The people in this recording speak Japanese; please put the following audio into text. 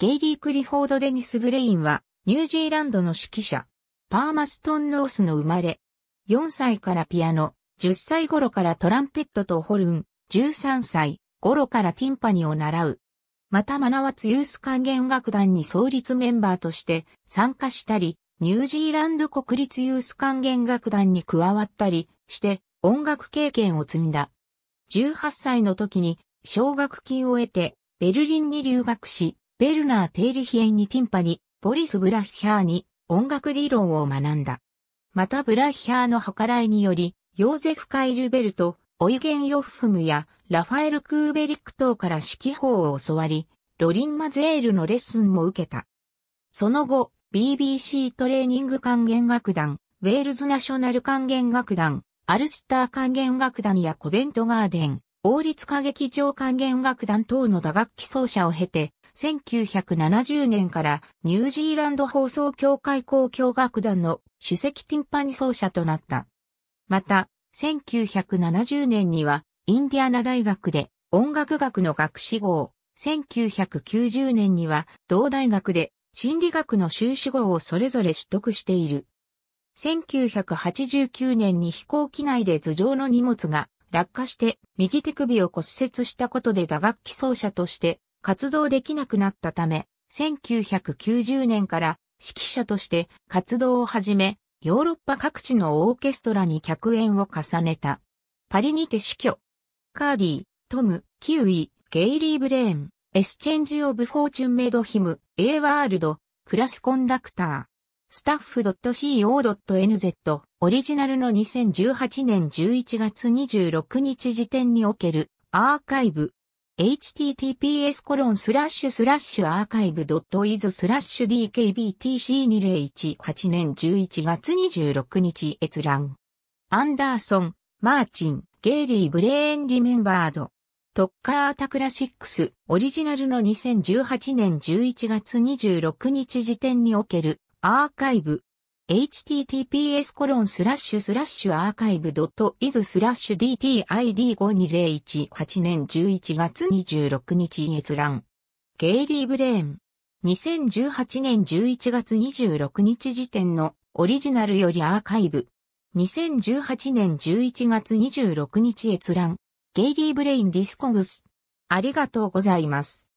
ゲイリー・クリフォード・デニス・ブレインは、ニュージーランドの指揮者、パーマストン・ロースの生まれ。4歳からピアノ、10歳頃からトランペットとホルン、13歳頃からティンパニを習う。また、マナワツユース管弦楽団に創立メンバーとして参加したり、ニュージーランド国立ユース管弦楽団に加わったりして音楽経験を積んだ。18歳の時に奨学金を得てベルリンに留学し、ベルナー・テイリヒエンにティンパに、ボリス・ブラッヒャーに音楽理論を学んだ。またブラッヒャーの計らいにより、ヨーゼフ・カイルベルト、オイゲン・ヨフフムやラファエル・クーベリック等から指揮法を教わり、ロリン・マゼールのレッスンも受けた。その後、BBC トレーニング管弦楽団、ウェールズ・ナショナル管弦楽団、アルスター管弦楽団やコベントガーデン、王立歌劇場管弦楽団等の打楽器奏者を経て、1970年からニュージーランド放送協会交響楽団の首席ティンパニ奏者となった。また、1970年にはインディアナ大学で音楽学の学士号1990年には同大学で心理学の修士号をそれぞれ取得している。1989年に飛行機内で頭上の荷物が落下して右手首を骨折したことで打楽器奏者として活動できなくなったため、1990年から指揮者として活動を始め、ヨーロッパ各地のオーケストラに客演を重ねた。パリにて死去。カーディ、トム、キウイ、ゲイリー・ブレーン、エスチェンジ・オブ・フォーチュン・メド・ヒム、エーワールド、クラス・コンダクター。スタッフ .co.nz オリジナルの2018年11月26日時点におけるアーカイブ https コロンスラッシュスラッシュアーカイブドットイズスラッシュ dkbtc2018 年11月26日閲覧。アンダーソン、マーチン、ゲイリー・ブレーン・リメンバード。トッカー・タクラシックス、オリジナルの2018年11月26日時点におけるアーカイブ https コロンスラッシュスラッシュアーカイブドットイズスラッシュ d t i d 5 2 0 1 8年11月26日閲覧。ゲイリー・ブレーン。2018年11月26日時点のオリジナルよりアーカイブ。2018年11月26日閲覧。ゲイリー・ブレイン・ディスコングス。ありがとうございます。